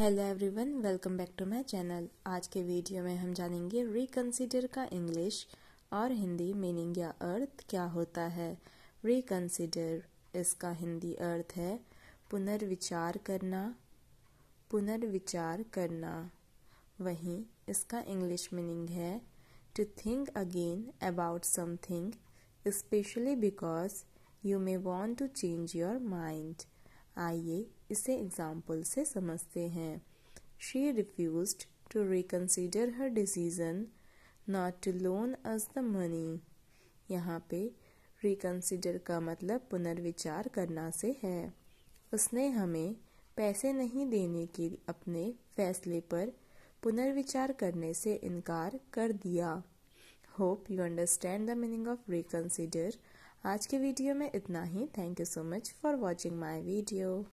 hello everyone welcome back to my channel आज के video में हम जानेंगे रिकन्सिडर का इंग्लिश और हिंदी मीनिंग या अर्थ क्या होता है रिकन्सिडर इसका हिंदी अर्थ है पुनर्विचार करना पुनर्विचार करना वहीं इसका इंग्लिश मीनिंग है to think again about something specially because you may want to change your mind आइए इसे एग्जाम्पल से समझते हैं she refuse to reconsider her decision not to loan us the money यहाँ पे रिकन्सिडर का मतलब पुनर्विचार करना से है उसने हमें पैसे नहीं देने के अपने फैसले पर पुनर्विचार करने से इनकार कर दिया hope you understand the meaning of reconsider आज के वीडियो में इतना ही thank you so much for watching my video